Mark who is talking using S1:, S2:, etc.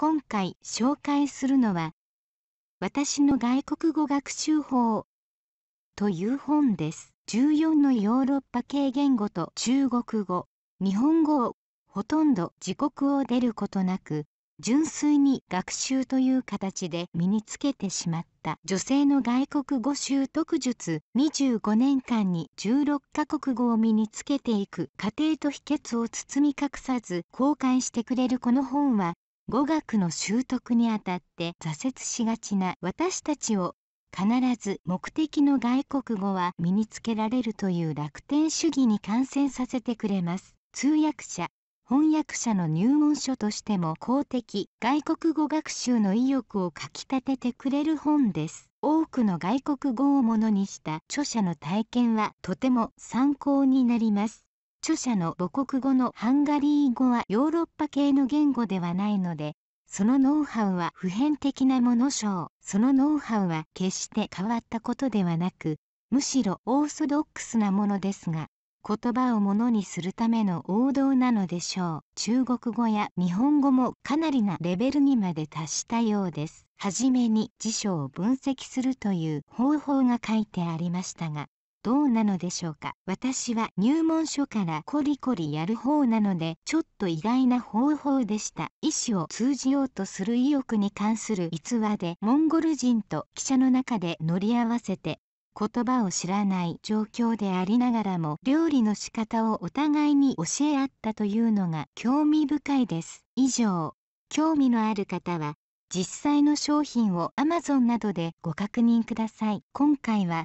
S1: 今回紹介するのは私の外国語学習法という本です14のヨーロッパ系言語と中国語日本語をほとんど自国を出ることなく純粋に学習という形で身につけてしまった女性の外国語習得術25年間に16カ国語を身につけていく過程と秘訣を包み隠さず公開してくれるこの本は語学の習得にあたって挫折しがちな私たちを必ず目的の外国語は身につけられるという楽天主義に感染させてくれます通訳者翻訳者の入門書としても公的外国語学習の意欲をかきたててくれる本です多くの外国語をものにした著者の体験はとても参考になります著者の母国語のハンガリー語はヨーロッパ系の言語ではないので、そのノウハウは普遍的なもの章、そのノウハウは決して変わったことではなく、むしろオーソドックスなものですが、言葉をものにするための王道なのでしょう。中国語や日本語もかなりなレベルにまで達したようです。はじめに辞書を分析するという方法が書いてありましたが、どうなのでしょうか私は入門書からコリコリやる方なのでちょっと意外な方法でした意思を通じようとする意欲に関する逸話でモンゴル人と記者の中で乗り合わせて言葉を知らない状況でありながらも料理の仕方をお互いに教え合ったというのが興味深いです以上興味のある方は実際の商品を Amazon などでご確認ください今回は